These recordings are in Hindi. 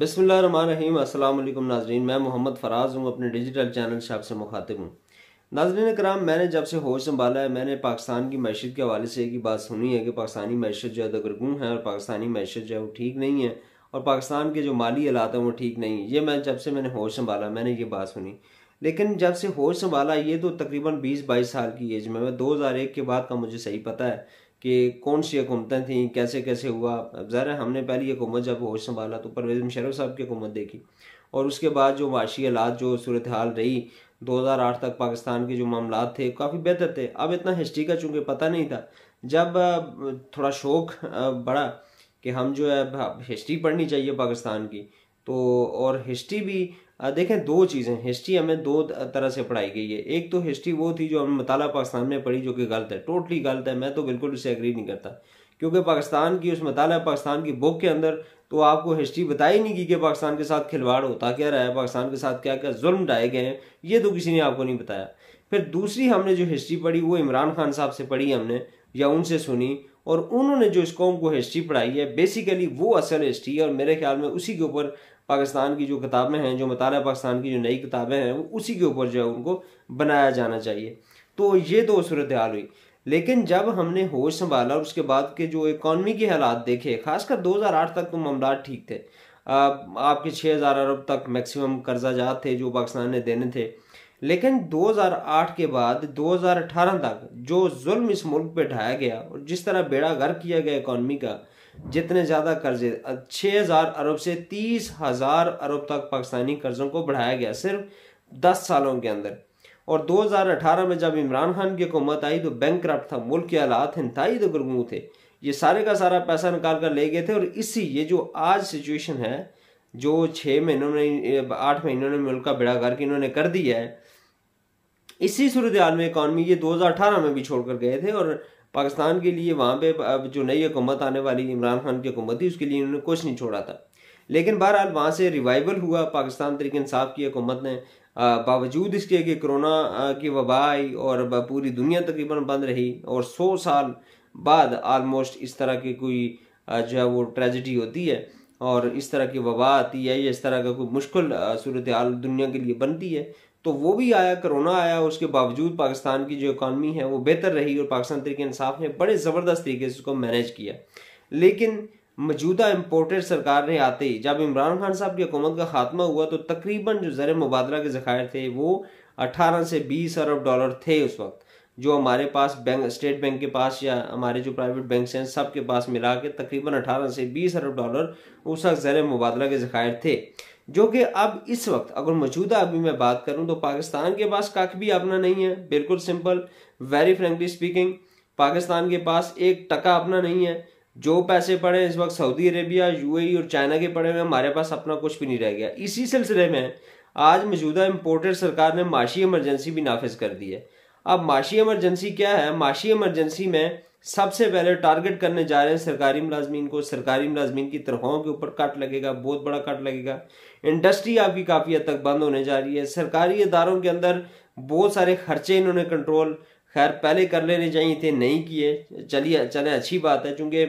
बसमीम अल्लाम नाजरीन मैं मोहम्मद फराज हूँ अपने डिजिटल चैनल से आपसे मुखातिब हूँ नाजरीन कराम मैंने जब से होश संभाला है मैंने पाकिस्तान की मैशत के हवाले से एक ही बात सुनी है कि पाकिस्तानी मैशत जो है दगरगूँ है और पाकिस्तानी मैशत जो है वो ठीक नहीं है और पाकिस्तान के जो माली हालात हैं वो ठीक नहीं ये मैं जब से मैंने होश संभाला मैंने ये बात सुनी लेकिन जब से होश संभाला ये तो तकरीबन बीस बाईस साल की एज में दो हज़ार एक के बाद का मुझे सही पता है कि कौन सी हुकूमतें थी कैसे कैसे हुआ अब ज़रा हमने पहली हुकूमत जब होश संभाला तो परवेज़ मुशरफ साहब की हुकूमत देखी और उसके बाद जो माशी हालात जो सूरत हाल रही 2008 तक पाकिस्तान के जो मामला थे काफ़ी बेहतर थे अब इतना हिस्ट्री का चूँकि पता नहीं था जब थोड़ा शौक बढ़ा कि हम जो है हिस्ट्री पढ़नी चाहिए पाकिस्तान की तो और हिस्ट्री भी देखें दो चीज़ें हिस्ट्री हमें दो तरह से पढ़ाई गई है एक तो हिस्ट्री वो थी जो हमें मताला पाकिस्तान में पढ़ी जो कि गलत है टोटली गलत है मैं तो बिल्कुल उसे एग्री नहीं करता क्योंकि पाकिस्तान की उस मताल पाकिस्तान की बुक के अंदर तो आपको हिस्ट्री बताई नहीं की कि पाकिस्तान के साथ खिलवाड़ होता क्या रहा है पाकिस्तान के साथ क्या क्या जुल्म डाए गए हैं ये तो किसी ने आपको नहीं बताया फिर दूसरी हमने जो हिस्ट्री पढ़ी वो इमरान खान साहब से पढ़ी हमने या उनसे सुनी और उन्होंने जो इस कौम को हिस्ट्री पढ़ाई है बेसिकली वो असल हिस्ट्री है और मेरे ख्याल में उसी के ऊपर पाकिस्तान की जो किताबें हैं जो मताल पाकिस्तान की जो नई किताबें हैं वो उसी के ऊपर जो है उनको बनाया जाना चाहिए तो ये दो सूरत हाल हुई लेकिन जब हमने होश संभाला और उसके बाद के जो इकॉनमी के हालात देखे खासकर 2008 तक तो मामला ठीक थे आपके आपके 6000 अरब तक मैक्सिमम कर्जा जात थे जो पाकिस्तान ने देने थे लेकिन 2008 के बाद 2018 तक जो जुल्म इस मुल्क पे ढाया गया और जिस तरह बेड़ा गर्क किया गया इकॉनमी का जितने ज़्यादा कर्जे छह हज़ार अरब से तीस हज़ार अरब तक पाकिस्तानी कर्जों को बढ़ाया गया सिर्फ दस सालों के अंदर और 2018 में जब इमरान खान की हुकूमत आई तो बैंक था मुल्क के हालात तो दगरगू थे ये सारे का सारा पैसा निकाल कर ले गए थे और इसी ये जो आज सिचुएशन है जो छः महीनों में आठ महीनों में मुल्क का बिड़ा करके इन्होंने कर दिया है इसी सूरत हाल में इकानमी ये 2018 में भी छोड़कर गए थे और पाकिस्तान के लिए वहाँ पे अब जो नई हुकूमत आने वाली इमरान खान की हुकूमत थी उसके लिए उन्होंने कुछ नहीं छोड़ा था लेकिन बहरहाल वहाँ से रिवाइवल हुआ पाकिस्तान तरीके इंसाफ की हुकूमत ने बावजूद इसके कि कोरोना की वबा आई और पूरी दुनिया तकरीबन बंद रही और सौ साल बाद आलमोस्ट इस तरह की कोई जो है वो ट्रेजिडी होती है और इस तरह की वबा आती है या इस तरह का कोई मुश्किल सूरत हाल दुनिया के लिए बनती है तो वो भी आया कोरोना आया उसके बावजूद पाकिस्तान की जो इकानमी है वो बेहतर रही और पाकिस्तान तरीके इंसाफ ने बड़े ज़बरदस्त तरीके से उसको मैनेज किया लेकिन मौजूदा इम्पोर्टेड सरकार ने आते ही जब इमरान खान साहब की हुकूमत का खात्मा हुआ तो तकरीबन जो ज़र मुबादला के ज़खायर थे वो अठारह से बीस अरब डॉलर थे उस वक्त जो हमारे पास बैंक स्टेट बैंक के पास या हमारे जो प्राइवेट बैंक हैं सब के पास मिला के तकरीबन अठारह से बीस अरब डॉलर उस वक्त ज़र मुबादला के ज़खायर थे जो कि अब इस वक्त अगर मौजूदा अभी मैं बात करूं तो पाकिस्तान के पास कख भी अपना नहीं है बिल्कुल simple very frankly speaking Pakistan के पास एक टका अपना नहीं है जो पैसे पड़े इस वक्त सऊदी अरेबिया यूएई और चाइना के पड़े हुए हमारे पास अपना कुछ भी नहीं रह गया इसी सिलसिले में आज मौजूदा इम्पोर्टेड सरकार ने माशी इमरजेंसी भी नाफिज कर दी है अब माशी इमरजेंसी क्या है माशी इमरजेंसी में सबसे पहले टारगेट करने जा रहे हैं सरकारी मुलाजमीन को सरकारी मुलाजमीन की तनख्वाहों के ऊपर कट लगेगा बहुत बड़ा कट लगेगा इंडस्ट्री आपकी काफ़ी हद तक बंद होने जा रही है सरकारी इदारों के अंदर बहुत सारे खर्चे इन्होंने कंट्रोल खैर पहले कर लेने चाहिए थे नहीं किए चलिए चले अच्छी बात है चूँकि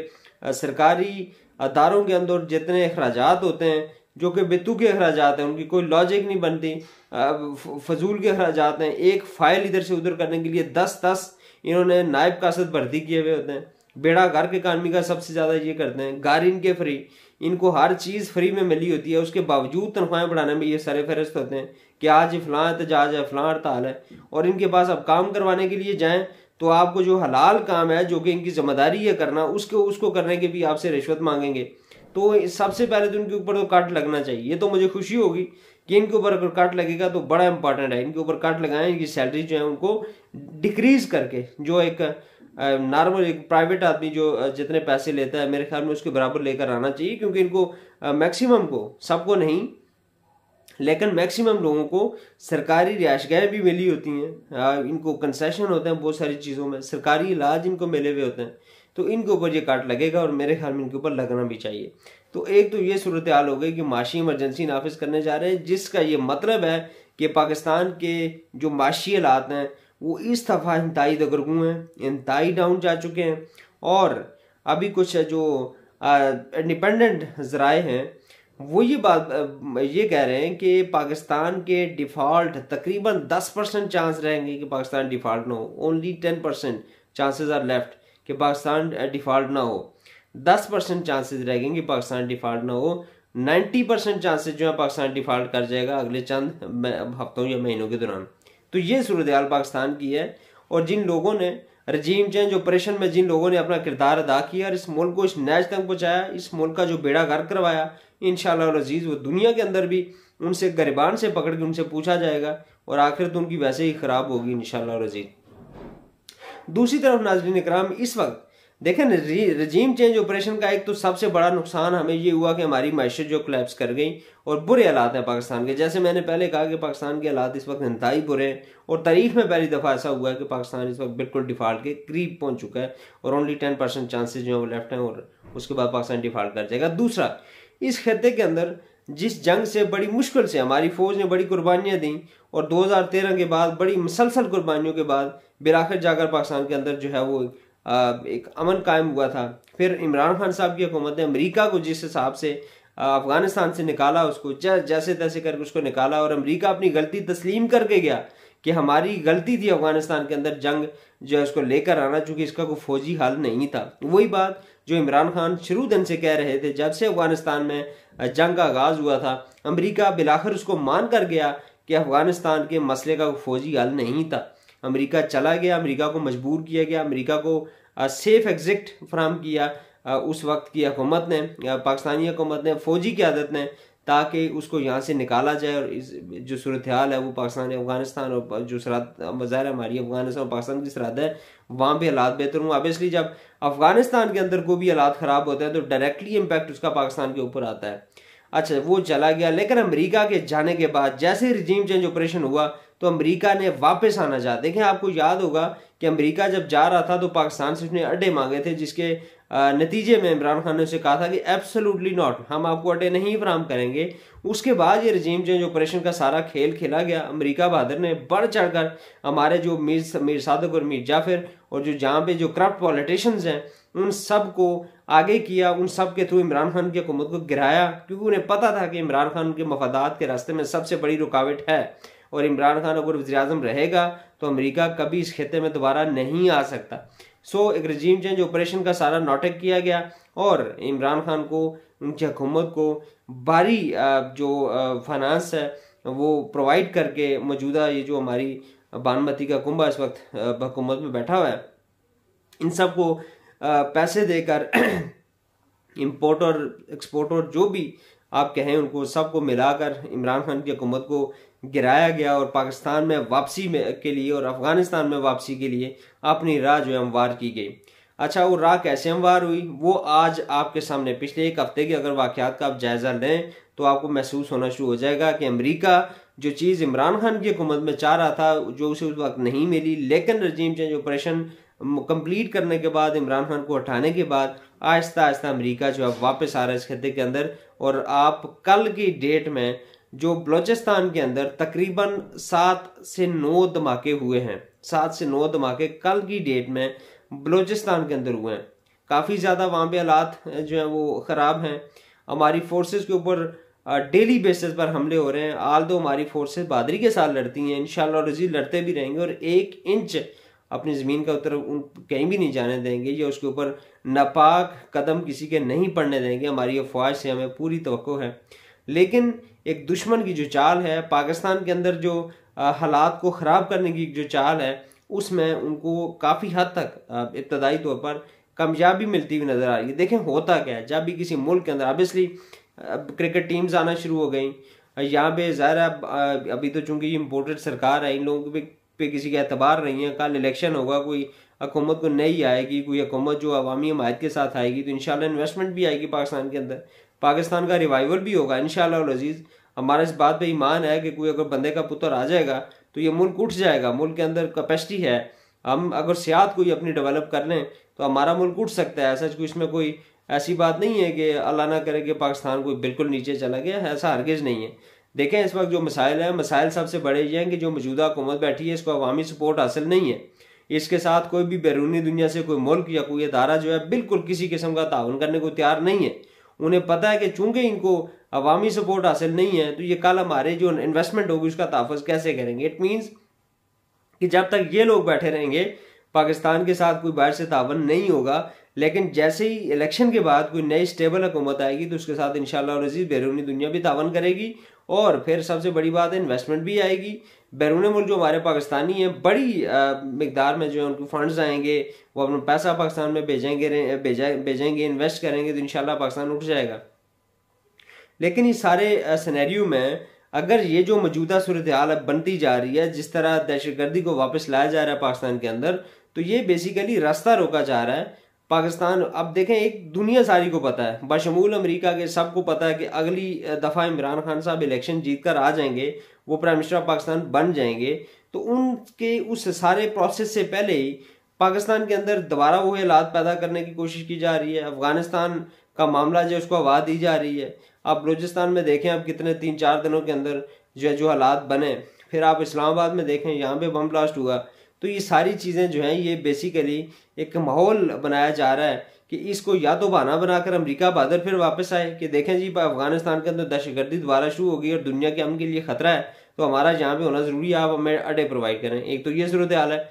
सरकारी अदारों के अंदर जितने अखराज होते हैं जो कि बेतु के अखराज हैं उनकी कोई लॉजिक नहीं बनती फजूल के अखराज हैं एक फ़ाइल इधर से उधर करने के लिए दस दस इन्होंने नायब कासद भर्ती किए हुए होते हैं बेड़ा घर के कानी का सबसे ज़्यादा ये करते हैं गार इनके फ्री इनको हर चीज़ फ्री में मिली होती है उसके बावजूद तनख्वाहें बढ़ाने में ये सर फहरस्त होते हैं कि आज फ़लाँ एहतजाज है फ़लाँ हड़ताल है और इनके पास अब काम करवाने के लिए जाएँ तो आपको जो हलाल काम है जो कि इनकी जिम्मेदारी है करना उसको उसको करने के भी आपसे रिश्वत मांगेंगे तो सबसे पहले तो उनके ऊपर तो काट लगना चाहिए ये तो मुझे खुशी होगी कि इनके ऊपर अगर काट लगेगा तो बड़ा इंपॉर्टेंट है इनके ऊपर काट लगाए इनकी सैलरी जो है उनको डिक्रीज करके जो एक नॉर्मल एक प्राइवेट आदमी जो जितने पैसे लेता है मेरे ख्याल में उसके बराबर लेकर आना चाहिए क्योंकि इनको मैक्सिमम को सबको नहीं लेकिन मैक्सिमम लोगों को सरकारी रिहायशगाहें भी मिली होती हैं इनको कंसेशन होते हैं बहुत सारी चीज़ों में सरकारी इलाज इनको मिले हुए होते हैं तो इनके ऊपर ये काट लगेगा और मेरे ख्याल में इनके ऊपर लगना भी चाहिए तो एक तो ये सूरत हाल हो गई कि माशी इमरजेंसी नाफिज करने जा रहे हैं जिसका ये मतलब है कि पाकिस्तान के जो माशी हालात हैं वो इस दफ़ा दगर दगरगू हैं इंतई डाउन जा चुके हैं और अभी कुछ जो इंडिपेंडेंट ज़राए हैं वो ये बात ये कह रहे हैं कि पाकिस्तान के डिफ़ॉल्ट तकरीबन दस परसेंट चांस रहेंगे कि पाकिस्तान डिफ़ॉल्ट ना हो only ten percent chances are left कि पाकिस्तान डिफ़ॉल्ट ना हो दस परसेंट चांसेज रह गए कि पाकिस्तान डिफ़ॉल्ट ना हो नाइन्टी परसेंट चांसेज जो है पाकिस्तान डिफ़ॉल्ट कर जाएगा अगले चंद हफ्तों या महीनों के दौरान तो ये सूरत हाल पाकिस्तान की है और जिन लोगों ने रजीम चेंज ऑपरेशन में जिन लोगों ने अपना किरदार अदा किया और इस मुल्क को इस नैज तक पहुँचाया इस मुल्क का जो बेड़ा घर करवाया इन शजीज़ वो दुनिया के अंदर भी उनसे गरीबान से पकड़ के उनसे पूछा जाएगा और आखिर तो उनकी वैसे ही ख़राब होगी इन शजीज़ दूसरी तरफ नाजरीन कराम इस वक्त देखें रजीम चेंज ऑपरेशन का एक तो सबसे बड़ा नुकसान हमें ये हुआ कि हमारी मैशत जो क्लैप्स कर गई और बुरे हालात हैं पाकिस्तान के जैसे मैंने पहले कहा कि पाकिस्तान के हालात इस वक्त इंतई बुरे हैं और तारीख में पहली दफ़ा ऐसा हुआ है कि पाकिस्तान इस वक्त बिल्कुल डिफ़ाल्ट के करीब पहुंच चुका है और ओनली टेन परसेंट चांसेज जो हैं वो लेफ्ट हैं और उसके बाद पाकिस्तान डिफ़ाल्ट कर जाएगा दूसरा इस खत्े के अंदर जिस जंग से बड़ी मुश्किल से हमारी फ़ौज ने बड़ी कुर्बानियाँ दी और तेरह के बाद बड़ी मसलसल कुर्बानियों के बाद बिलाखिर जाकर पाकिस्तान के अंदर जो है वो एक अमन कायम हुआ था फिर इमरान खान साहब की हुकूमत ने अमरीका को जिस हिसाब से अफ़गानिस्तान से निकाला उसको जैसे तैसे करके उसको निकाला और अमरीका अपनी गलती तस्लीम करके गया कि हमारी गलती थी अफगानिस्तान के अंदर जंग जो है उसको लेकर आना चूंकि इसका कोई फौजी हल नहीं था वही बात जो इमरान खान शुरू दिन से कह रहे थे जब से अफगानिस्तान में जंग का आगाज़ हुआ था अमरीका बिलाखिर उसको मान कर गया कि अफगानिस्तान के मसले का कोई फौजी हल नहीं था अमेरिका चला गया अमेरिका को मजबूर किया गया अमेरिका को सेफ एग्जिट फ्राहम किया उस वक्त की हुकूमत ने पाकिस्तानी हुकूमत ने फौजी की आदत ने ताकि उसको यहाँ से निकाला जाए और इस जो सूरत हाल है वो पाकिस्तान अफगानिस्तान और जो सरहद वज़ार हमारी अफगानिस्तान और पाकिस्तान की सरहद है वहाँ भी हालात बेहतर हूँ ऑबियसली जब अफगानिस्तान के अंदर को भी हालात ख़राब होते हैं तो डायरेक्टली इम्पैक्ट उसका पाकिस्तान के ऊपर आता है अच्छा वो चला गया लेकिन अमरीका के जाने के बाद जैसे रिजीम चेंज ऑपरेशन हुआ तो अमेरिका ने वापस आना चाहा देखें आपको याद होगा कि अमेरिका जब जा रहा था तो पाकिस्तान से उसने अड्डे मांगे थे जिसके नतीजे में इमरान खान ने उसे कहा था कि एब्सोल्युटली नॉट हम आपको अड्डे नहीं फ्राहम करेंगे उसके बाद ये रजीम चेंज ऑपरेशन का सारा खेल खेला गया अमेरिका बहादुर ने बढ़ चढ़कर हमारे जो मीर मीर सादक और मीर जाफिर और जो जहाँ पे जो करप्ट पॉलिटिशियंस हैं उन सब को आगे किया उन सब के थ्रू इमरान खान की हुकूमत को गिराया क्योंकि उन्हें पता था कि इमरान खान उनके मफादात के रास्ते में सबसे बड़ी रुकावट है और इमरान खान अगर वजी अजम रहेगा तो अमरीका कभी इस खत्े में दोबारा नहीं आ सकता सो एक रजीम चेंज ऑपरेशन का सारा नाटक किया गया और इमरान खान को उनकी हकूमत को भारी जो फाइनेंस है वो प्रोवाइड करके मौजूदा ये जो हमारी बानमती का कुंभा इस वक्त हुकूमत में बैठा हुआ है इन सब को पैसे देकर इम्पोर्टर एक्सपोर्टर एक्सपोर्ट और जो भी आप कहें उनको सबको मिलाकर इमरान खान की हकूमत को गिराया गया और पाकिस्तान में वापसी में के लिए और अफगानिस्तान में वापसी के लिए अपनी राह जो है हमवार की गई अच्छा वो राह कैसे हमवार हुई वो आज आपके सामने पिछले एक हफ्ते के अगर वाक़ात का आप जायज़ा लें तो आपको महसूस होना शुरू हो जाएगा कि अमरीका जो चीज़ इमरान खान की हुकूमत में चाह रहा था जो उसे उस वक्त नहीं मिली लेकिन रजीम चेंज ऑपरेशन कम्प्लीट करने के बाद इमरान खान को हटाने के बाद आहिस्ता आहिस्ता अमरीका जो है वापस आ रहा है इस खत्े के अंदर और आप कल की डेट में जो बलोचिस्तान के अंदर तकरीबन सात से नौ धमाके हुए हैं सात से नौ धमाके कल की डेट में बलोचिस्तान के अंदर हुए हैं काफ़ी ज़्यादा वहाँ पे हालात जो हैं वो ख़राब हैं हमारी फोर्सेस के ऊपर डेली बेसिस पर हमले हो रहे हैं आल दो हमारी फोर्सेस बहादरी के साथ लड़ती हैं इन रजी लड़ते भी रहेंगे और एक इंच अपनी ज़मीन का उत्तर उन कहीं भी नहीं जाने देंगे या उसके ऊपर नापाक कदम किसी के नहीं पड़ने देंगे हमारी अफवाज से हमें पूरी तो है लेकिन एक दुश्मन की जो चाल है पाकिस्तान के अंदर जो हालात को ख़राब करने की जो चाल है उसमें उनको काफ़ी हद तक इब्तदाई तौर पर कामयाबी मिलती हुई नज़र आ रही है देखें होता क्या है जब भी किसी मुल्क के अंदर ऑबियसली क्रिकेट टीम्स आना शुरू हो गई यहाँ पे ज़ाहिर है अभी तो चूंकि इम्पोर्टेड सरकार है इन लोगों पे, पे किसी का एतबार नहीं है कल इलेक्शन होगा कोई हकूमत को नहीं आएगी कोई हकूमत जो अवामी हमायत के साथ आएगी तो इन इन्वेस्टमेंट भी आएगी पाकिस्तान के अंदर पाकिस्तान का रिवाइवल भी होगा इन शजीज़ हमारा इस बात पे ईमान है कि कोई अगर बंदे का पुत्र आ जाएगा तो ये मुल्क उठ जाएगा मुल्क के अंदर कैपेसिटी है हम अगर सियात कोई अपनी डेवलप कर लें तो हमारा मुल्क उठ सकता है ऐसा कोई इसमें कोई ऐसी बात नहीं है कि अल्लाह ना करे कि पाकिस्तान कोई बिल्कुल नीचे चला गया ऐसा हरगेज़ नहीं है देखें इस वक्त जो मसाइल हैं मसाइल सबसे बड़े ये हैं कि जो मौजूदा हुकूमत बैठी है इसको अवामी सपोर्ट हासिल नहीं है इसके साथ कोई भी बैरूनी दुनिया से कोई मुल्क या कोई अदारा जो है बिल्कुल किसी किस्म का ताउन करने को तैयार नहीं है उन्हें पता है कि चूंकि इनको अवामी सपोर्ट हासिल नहीं है तो ये कल हमारे जो इन्वेस्टमेंट होगी उसका तहफ़ कैसे करेंगे इट मीन्स कि जब तक ये लोग बैठे रहेंगे पाकिस्तान के साथ कोई बाहर से तावन नहीं होगा लेकिन जैसे ही इलेक्शन के बाद कोई नई स्टेबल हुकूमत आएगी तो उसके साथ इन शजीज़ बैरूनी दुनिया भी तावन करेगी और फिर सबसे बड़ी बात है इन्वेस्टमेंट भी आएगी बैरून मुल्क जो हमारे पाकिस्तानी हैं बड़ी मकदार में जो है उनके फंड्स आएंगे वो अपना पैसा पाकिस्तान में भेजेंगे भेजा भेजेंगे इन्वेस्ट करेंगे तो इन पाकिस्तान उठ जाएगा लेकिन इस सारे सनेरियो में अगर ये जो मौजूदा सूरत हाल अब बनती जा रही है जिस तरह दहशत गर्दी को वापस लाया जा रहा है पाकिस्तान के अंदर तो ये बेसिकली रास्ता रोका जा रहा है पाकिस्तान अब देखें एक दुनिया सारी को पता है बशमूल अमेरिका के सबको पता है कि अगली दफ़ा इमरान खान साहब इलेक्शन जीत कर आ जाएंगे वो प्राइम मिनिस्टर ऑफ पाकिस्तान बन जाएंगे तो उनके उस सारे प्रोसेस से पहले ही पाकिस्तान के अंदर दोबारा वो हालात पैदा करने की कोशिश की जा रही है अफगानिस्तान का मामला जो उसको आवाज़ दी जा रही है आप बलोचिस्तान में देखें आप कितने तीन चार दिनों के अंदर जो है जो हालात बने फिर आप इस्लामाबाद में देखें यहाँ पे बम ब्लास्ट हुआ तो ये सारी चीज़ें जो हैं ये बेसिकली एक माहौल बनाया जा रहा है कि इसको या तो बहाना बनाकर अमेरिका बहादुर फिर वापस आए कि देखें जी अफगानिस्तान के अंदर दहशतगर्दी दोबारा शुरू होगी और दुनिया के अम के लिए ख़तरा है तो हमारा यहाँ पे होना ज़रूरी है आप हमें अड्डे प्रोवाइड करें एक तो ये सूरत हाल है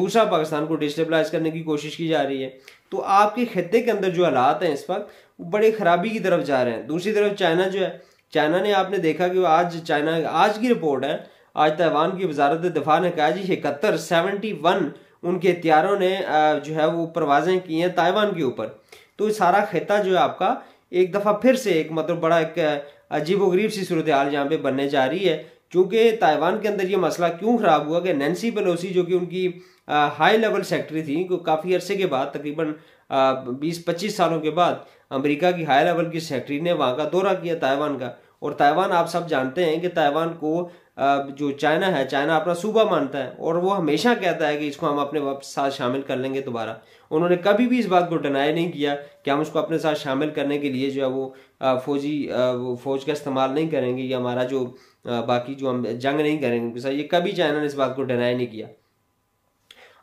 दूसरा पाकिस्तान को डिस्टेबलाइज करने की कोशिश की जा रही है तो आपके खत्े के अंदर जो हालात हैं इस वक्त वो बड़े ख़राबी की तरफ जा रहे हैं दूसरी तरफ चाइना जो है चाइना ने आपने देखा कि आज चाइना आज की रिपोर्ट है आज ताइवान की वजारत दफा ने कहा जी इकहत्तर सेवेंटी वन उनके हथियारों ने जो है वो परवाजें की हैं ताइवान के ऊपर तो सारा खत्ता जो है आपका एक दफ़ा फिर से एक मतलब बड़ा एक अजीब व गरीब सी सूरत हाल यहाँ पे बनने जा रही है चूँकि ताइवान के अंदर ये मसला क्यों ख़राब हुआ कि नैन्सी पेलोसी जो कि उनकी हाई लेवल सेक्रेटरी थी को काफ़ी अरसे के बाद तकरीबन बीस पच्चीस सालों के बाद अमेरिका की हाई लेवल की सेक्रेटरी ने वहाँ का दौरा किया ताइवान का और ताइवान आप सब जानते हैं कि ताइवान को जो चाइना है चाइना अपना सूबा मानता है और वो हमेशा कहता है कि इसको हम अपने साथ शामिल कर लेंगे दोबारा उन्होंने कभी भी इस बात को डिनाई नहीं किया कि हम उसको अपने साथ शामिल करने के लिए जो है वो फौजी फौज का इस्तेमाल नहीं करेंगे या हमारा जो बाकी जो हम जंग नहीं करेंगे उनके साथ ये कभी चाइना ने इस बात को डिनाई नहीं किया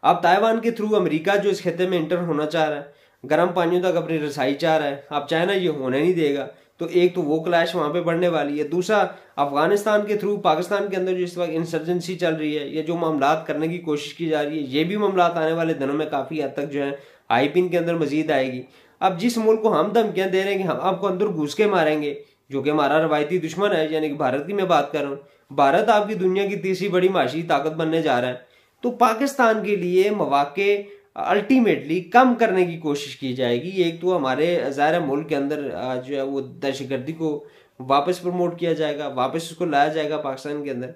अब ताइवान के थ्रू अमरीका जो इस खत्े में इंटर होना चाह रहा है गर्म पानियों तक अपनी रसाई चाह रहा है अब चाइना ये होने नहीं देगा तो एक तो वो क्लैश वहाँ पे बढ़ने वाली है दूसरा अफगानिस्तान के थ्रू पाकिस्तान के अंदर जो इस वक्त इंसर्जेंसी चल रही है या जो मामला करने की कोशिश की जा रही है ये भी मामला आने वाले दिनों में काफ़ी हद तक जो है आई के अंदर मजीद आएगी अब जिस मुल्क को हम धमकियां दे रहे हैं कि हम आपको अंदर घुस के मारेंगे जो कि हमारा रवायती दुश्मन है यानी कि भारत की मैं बात कर रहा हूँ भारत आपकी दुनिया की तीसरी बड़ी माशी ताकत बनने जा रहा है तो पाकिस्तान के लिए मौाक़े अल्टीमेटली कम करने की कोशिश की जाएगी एक तो हमारे ज़ाहिर मुल्क के अंदर जो है वो दहशतगर्दी को वापस प्रमोट किया जाएगा वापस उसको लाया जाएगा पाकिस्तान के अंदर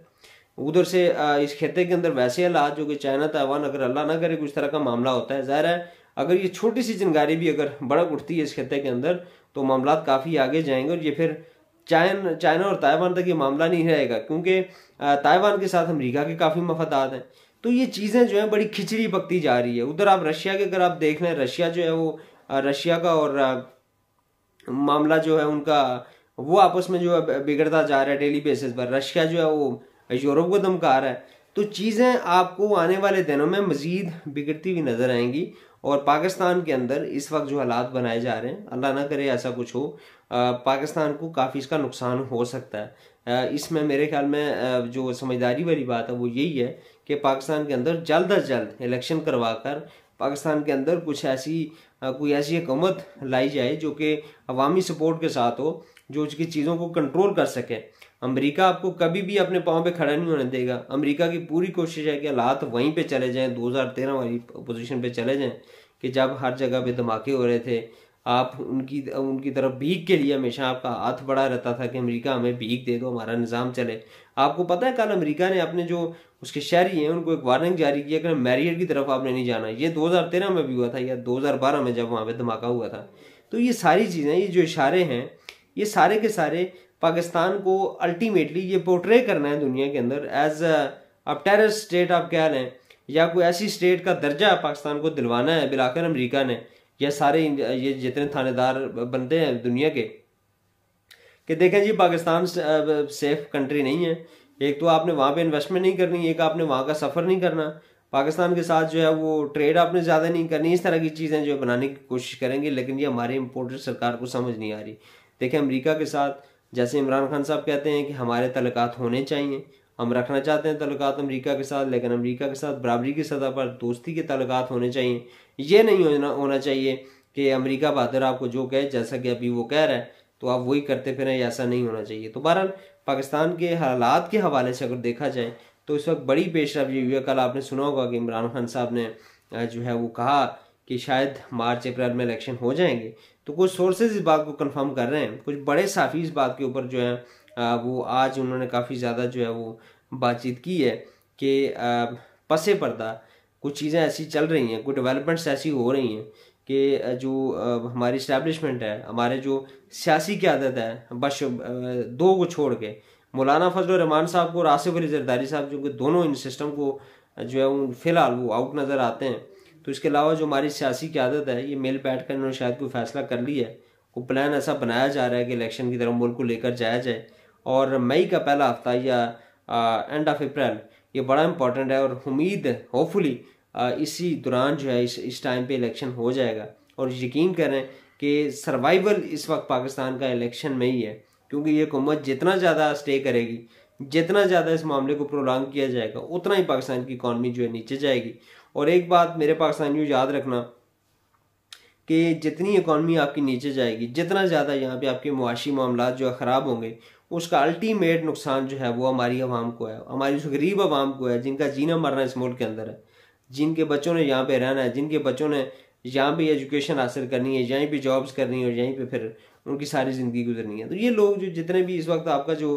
उधर से इस खत्े के अंदर वैसे हालात जो कि चाइना ताइवान अगर अल्लाह ना करे कुछ तरह का मामला होता है ज़ाहिर है अगर ये छोटी सी चिंगारी भी अगर बड़क उठती है इस खत्े के अंदर तो मामला काफ़ी आगे जाएंगे और ये फिर चाइन चाइना और ताइवान तक ये मामला नहीं रहेगा क्योंकि ताइवान के साथ अमरीका के काफ़ी मफादात हैं तो ये चीज़ें जो हैं बड़ी खिचड़ी पकती जा रही है उधर आप रशिया के अगर आप देख लें रशिया जो है वो रशिया का और मामला जो है उनका वो आपस में जो है बिगड़ता जा रहा है डेली बेसिस पर रशिया जो है वो यूरोप को धमका रहा है तो चीज़ें आपको आने वाले दिनों में मज़ीद बिगड़ती हुई नज़र आएंगी और पाकिस्तान के अंदर इस वक्त जो हालात बनाए जा रहे हैं अल्लाह ना करे ऐसा कुछ हो पाकिस्तान को काफ़ी इसका नुकसान हो सकता है इसमें मेरे ख्याल में जो समझदारी वाली बात है वो यही है कि पाकिस्तान के अंदर जल्द अज जल्द इलेक्शन करवाकर पाकिस्तान के अंदर कुछ ऐसी कोई ऐसी हुकूमत लाई जाए जो कि अवामी सपोर्ट के साथ हो जो उसकी चीज़ों को कंट्रोल कर सके अमेरिका आपको कभी भी अपने पाँव पे खड़ा नहीं होने देगा अमेरिका की पूरी कोशिश है कि हालात वहीं पे चले जाएं 2013 वाली पोजीशन पे चले जाएं कि जब हर जगह पे धमाके हो रहे थे आप उनकी उनकी तरफ भीख के लिए हमेशा आपका हाथ बड़ा रहता था कि अमेरिका हमें भीख दे दो हमारा निज़ाम चले आपको पता है कल अमेरिका ने अपने जो उसके शहरी हैं उनको एक वार्निंग जारी किया कि मैरियर की तरफ आपने नहीं जाना ये 2013 में भी हुआ था या 2012 में जब वहाँ पे धमाका हुआ था तो ये सारी चीज़ें ये जो इशारे हैं ये सारे के सारे पाकिस्तान को अल्टीमेटली ये पोर्ट्रे करना है दुनिया के अंदर एज अब टेरर स्टेट आप कह लें या कोई ऐसी स्टेट का दर्जा पाकिस्तान को दिलवाना है बिलाकर अमरीका ने या सारे ये जितने थानेदार बनते हैं दुनिया के कि देखें जी पाकिस्तान सेफ कंट्री नहीं है एक तो आपने वहाँ पे इन्वेस्टमेंट नहीं करनी एक आपने वहाँ का सफ़र नहीं करना पाकिस्तान के साथ जो है वो ट्रेड आपने ज़्यादा नहीं करनी इस तरह की चीज़ें जो बनाने की कोशिश करेंगे लेकिन ये हमारे इम्पोर्टर सरकार को समझ नहीं आ रही देखें अमरीका के साथ जैसे इमरान खान साहब कहते हैं कि हमारे तलक़ात होने चाहिए हम रखना चाहते हैं तलुकात अमरीका के साथ लेकिन अमरीका के साथ बराबरी की सतह पर दोस्ती के तलुकात होने चाहिए ये नहीं होना होना चाहिए कि अमरीका बहादुर आपको जो कहे जैसा कि अभी वो कह रहा है तो आप वही करते फिर ऐसा नहीं होना चाहिए तो बहरहाल पाकिस्तान के हालात के हवाले से अगर देखा जाए तो इस वक्त बड़ी पेश ये हुई है कल आपने सुना होगा कि इमरान खान साहब ने जो है वो कहा कि शायद मार्च अप्रैल में इलेक्शन हो जाएंगे तो कुछ सोर्सेज इस बात को कंफर्म कर रहे हैं कुछ बड़े साफ़ी इस बात के ऊपर जो है वो आज उन्होंने काफ़ी ज़्यादा जो है वो बातचीत की है कि पसे पर्दा कुछ चीज़ें ऐसी चल रही हैं कुछ डेवलपमेंट्स ऐसी हो रही हैं कि जो हमारी इस्टेबलिशमेंट है हमारे जो सियासी क्यादत है बश दो को छोड़ के मौलाना फजल रहमान साहब को और आसिफ अली जरदारी साहब जो कि दोनों इन सिस्टम को जो है उन फिलहाल वो आउट नज़र आते हैं तो इसके अलावा जो हमारी सियासी क्यादत है ये मेल बैठ कर इन्होंने शायद कोई फैसला कर लिया है वो प्लान ऐसा बनाया जा रहा है कि इलेक्शन की तरफ मुल्क को लेकर जाया जाए और मई का पहला हफ्ता या एंड ऑफ अप्रैल ये बड़ा इंपॉर्टेंट है और उम्मीद होपफुली इसी दौरान जो है इस इस टाइम पे इलेक्शन हो जाएगा और यकीन करें कि सर्वाइवल इस वक्त पाकिस्तान का इलेक्शन में ही है क्योंकि ये हुकूमत जितना ज़्यादा स्टे करेगी जितना ज़्यादा इस मामले को प्रोलॉन्ग किया जाएगा उतना ही पाकिस्तान की इकानमी जो है नीचे जाएगी और एक बात मेरे पाकिस्तानियों याद रखना कि जितनी इकॉनमी आपकी नीचे जाएगी जितना ज़्यादा यहाँ पे आपके मुआशी मामला जो है ख़राब होंगे उसका अल्टीमेट नुकसान जो है वो हमारी आवाम को है हमारी उस गरीब आवाम को है जिनका जीना मरना इस मुल्क के अंदर है जिनके बच्चों ने यहाँ पे रहना है जिनके बच्चों ने यहाँ पे एजुकेशन हासिल करनी है यहीं पे जॉब्स करनी है और यहीं पे फिर उनकी सारी ज़िंदगी गुजरनी है तो ये लोग जो जितने भी इस वक्त आपका जो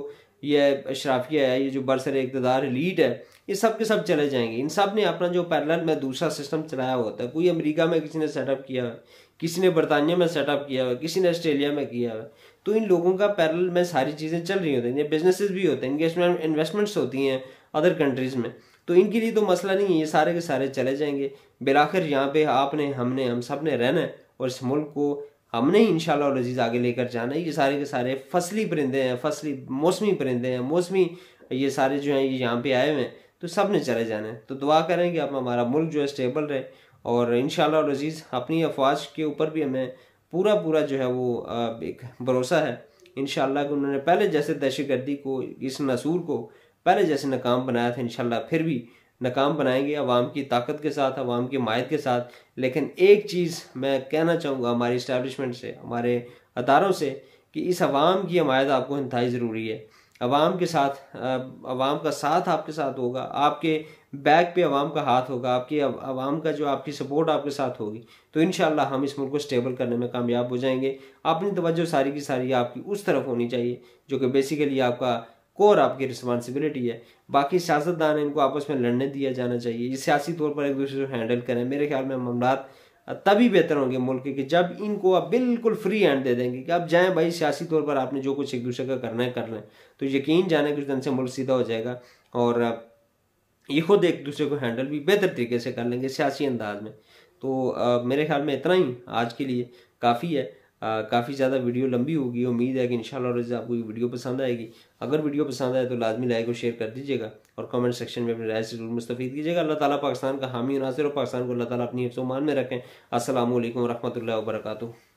ये अशराफिया है ये जो बरसर इकतदार लीड है ये सब के सब चले जाएंगे इन सब ने अपना जो पैरल में दूसरा सिस्टम चलाया होता है कोई अमेरिका में किसी ने सेटअप किया है किसी ने बरतानिया में सेटअप किया हुआ किसी ने ऑस्ट्रेलिया में किया हुआ तो इन लोगों का पैरल में सारी चीज़ें चल रही होती हैं बिजनेसेस भी होते हैं इनके इन्वेस्टमेंट्स होती हैं अदर कंट्रीज़ में तो इनके लिए तो मसला नहीं है ये सारे के सारे चले जाएंगे बिलाखिर यहाँ पे आपने हमने हम सब ने रहना है और इस मुल्क को हमने ही इन शजीज आगे लेकर जाना है ये सारे के सारे फसली परिंदे हैं फसली मौसमी परिंदे हैं मौसमी ये सारे जो हैं ये यहाँ पे आए हुए हैं तो सब ने चले जाना है तो दुआ करें कि अब हमारा मुल्क जो है स्टेबल रहे और इन शजीज़ अपनी अफवाज के ऊपर भी हमें पूरा पूरा जो है वो एक भरोसा है इन कि उन्होंने पहले जैसे दहशत गर्दी को इस नसूर को पहले जैसे नाकाम बनाया था इन फिर भी नाकाम बनाएंगे अवाम की ताकत के साथ अवाम की मायत के साथ लेकिन एक चीज़ मैं कहना चाहूँगा हमारी इस्टबलिशमेंट से हमारे अदारों से कि इस आवाम की हमायत आपको इंतहाई ज़रूरी है अवाम के साथ आवाम का साथ आपके साथ होगा आपके बैक पे अवाम का हाथ होगा आपकी आवाम का जो आपकी सपोर्ट आपके साथ होगी तो इन हम इस मुल्क को स्टेबल करने में कामयाब हो जाएंगे अपनी तवज्जो सारी की सारी आपकी उस तरफ होनी चाहिए जो कि बेसिकली आपका कोर आपकी रिस्पॉन्सिबिलिटी है बाकी सियासतदान इनको आपस में लड़ने दिया जाना चाहिए सियासी तौर पर एक दूसरे को हैंडल करें मेरे ख्याल में मामला तभी बेहतर होंगे मुल्क के जब इनको आप बिल्कुल फ्री हैंड दे देंगे कि आप जाएं भाई सियासी तौर पर आपने जो कुछ एक दूसरे का करना है रहे हैं तो यकीन जाने कि दिन से मुल्क सीधा हो जाएगा और ये खुद एक दूसरे को हैंडल भी बेहतर तरीके से कर लेंगे सियासी अंदाज में तो आ, मेरे ख्याल में इतना ही आज के लिए काफ़ी है काफ़ी ज़्यादा वीडियो लंबी होगी उम्मीद है कि इन शाला आपको ये वीडियो पसंद आएगी अगर वीडियो पसंद आए तो लाजमी लाइक और शेयर कर दीजिएगा और कमेंट सेक्शन में अपनी राय से जरूर मुस्तफ़ कीजिएगा अल्लाह ताला पाकिस्तान का हामी नासिर और पाकिस्तान को अल्लाह ताला अपनी मान में रखें असल वरहमल वर्का